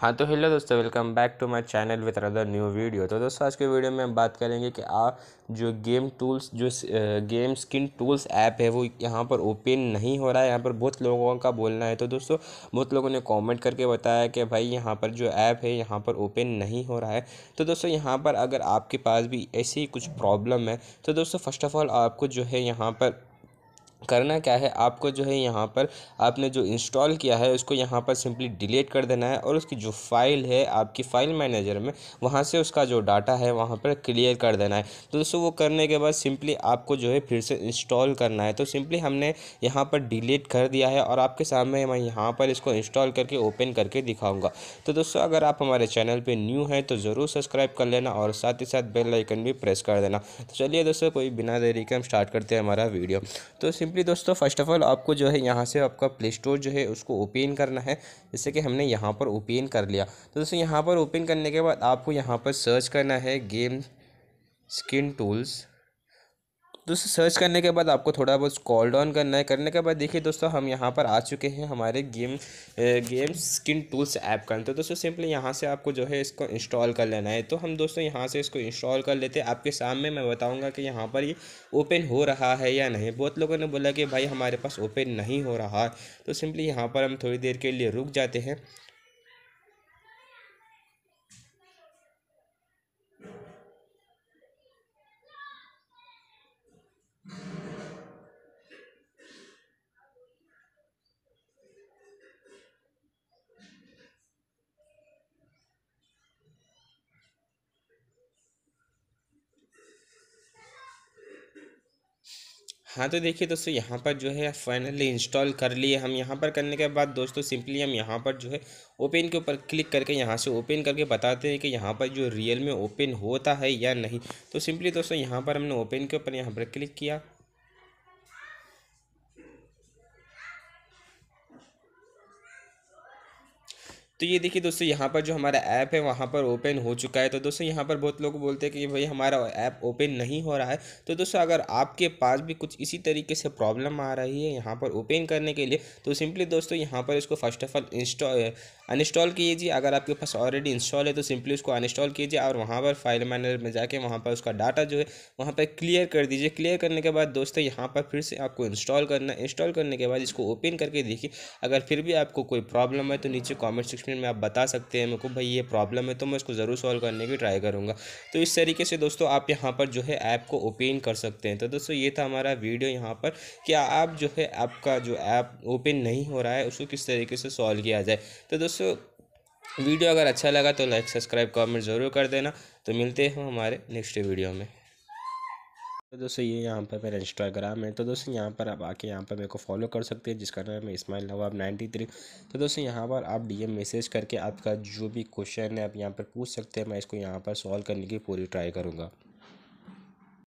हाँ तो हेलो दोस्तों welcome back to my channel with other new video तो दोस्तों आज के वीडियो में हम बात करेंगे कि आप जो गेम टूल्स जो गेम स्किन टूल्स ऐप है वो यहाँ पर ओपन नहीं हो रहा है यहाँ पर बहुत लोगों का बोलना है तो दोस्तों बहुत लोगों ने कमेंट करके बताया कि भाई यहाँ पर जो ऐप है यहाँ पर ओपन नहीं हो रहा है तो दोस्तों यहाँ पर अगर आपके पास भी ऐसी कुछ प्रॉब्लम है तो दोस्तों फर्स्ट ऑफ़ ऑल आपको जो है यहाँ पर करना क्या है आपको जो है यहाँ पर आपने जो इंस्टॉल किया है उसको यहाँ पर सिंपली डिलीट कर देना है और उसकी जो फाइल है आपकी फ़ाइल मैनेजर में वहाँ से उसका जो डाटा है वहाँ पर क्लियर कर देना है तो दोस्तों वो करने के बाद सिंपली आपको जो है फिर से इंस्टॉल करना है तो सिंपली हमने यहाँ पर डिलीट कर दिया है और आपके सामने मैं यहाँ पर इसको इंस्टॉल करके ओपन करके दिखाऊँगा तो दोस्तों अगर आप हमारे चैनल पर न्यू हैं तो ज़रूर सब्सक्राइब कर लेना और साथ ही साथ बेल लाइकन भी प्रेस कर देना तो चलिए दोस्तों कोई बिना देरी के हम स्टार्ट करते हैं हमारा वीडियो तो सिंपली दोस्तों फर्स्ट ऑफ ऑल आपको जो है यहाँ से आपका प्ले स्टोर जो है उसको ओपन करना है जैसे कि हमने यहाँ पर ओपन कर लिया तो दोस्तों यहाँ पर ओपन करने के बाद आपको यहाँ पर सर्च करना है गेम स्किन टूल्स दोस्तों सर्च करने के बाद आपको थोड़ा बहुत कॉल डाउन करना है करने के बाद देखिए दोस्तों हम यहाँ पर आ चुके हैं हमारे game game skin tools app का तो दोस्तों सिंपली यहाँ से आपको जो है इसको इंस्टॉल कर लेना है तो हम दोस्तों यहाँ से इसको इंस्टॉल कर लेते हैं आपके सामने मैं बताऊँगा कि यहाँ पर ये ओपन हो रहा है या नहीं बहुत लोगों ने बोला कि भाई हमारे पास ओपन नहीं हो रहा है तो सिंपली यहाँ पर हम थोड़ी देर के लिए रुक जाते हैं हाँ तो देखिए दोस्तों यहाँ पर जो है फाइनली इंस्टॉल कर लिए हम यहाँ पर करने के बाद दोस्तों सिंपली हम यहाँ पर जो है ओपन के ऊपर क्लिक करके यहाँ से ओपन करके बताते हैं कि यहाँ पर जो रियल में ओपन होता है या नहीं तो सिंपली दोस्तों यहाँ पर हमने ओपन के ऊपर यहाँ पर क्लिक किया तो ये देखिए दोस्तों यहाँ पर जो हमारा ऐप है वहाँ पर ओपन हो चुका है तो दोस्तों यहाँ पर बहुत लोग बोलते हैं कि भाई हमारा ऐप ओपन नहीं हो रहा है तो दोस्तों अगर आपके पास भी कुछ इसी तरीके से प्रॉब्लम आ रही है यहाँ पर ओपन करने के लिए तो सिंपली दोस्तों यहाँ पर इसको first of all install uninstall कीजिए अगर आपके पास ऑलरेडी इंस्टॉल है तो सिंपली उसको अनइंस्टॉल कीजिए और वहाँ पर फाइल मैनेजर में जाके वहाँ पर उसका डाटा जो है वहाँ पर क्लियर कर दीजिए क्लियर करने के बाद दोस्तों यहाँ पर फिर से आपको इंस्टॉल करना इंस्टॉल करने के बाद इसको ओपन करके देखिए अगर फिर भी आपको कोई प्रॉब्लम है तो नीचे कॉमेंट सेक्शन सेक्शन में आप बता सकते हैं मेरे को भाई ये प्रॉब्लम है तो मैं इसको ज़रूर सॉल्व करने की ट्राई करूँगा तो इस तरीके से दोस्तों आप यहाँ पर जो है ऐप को ओपन कर सकते हैं तो दोस्तों ये था हमारा वीडियो यहाँ पर कि आप जो है आपका जो ऐप ओपन नहीं हो रहा है उसको किस तरीके से सॉल्व किया जाए तो दोस्तों वीडियो अगर अच्छा लगा तो लाइक सब्सक्राइब कमेंट ज़रूर कर देना तो मिलते हैं हमारे नेक्स्ट वीडियो में तो दोस्तों ये यहाँ पर मेरा इंस्टाग्राम है तो दोस्तों यहाँ पर आप आके यहाँ पर मेरे को फॉलो कर सकते हैं जिसका नाम है इसमाइल नवाब नाइन्टी थ्री तो दोस्तों यहाँ पर आप डीएम मैसेज करके आपका जो भी क्वेश्चन है आप यहाँ पर पूछ सकते हैं मैं इसको यहाँ पर सॉल्व करने की पूरी ट्राई करूँगा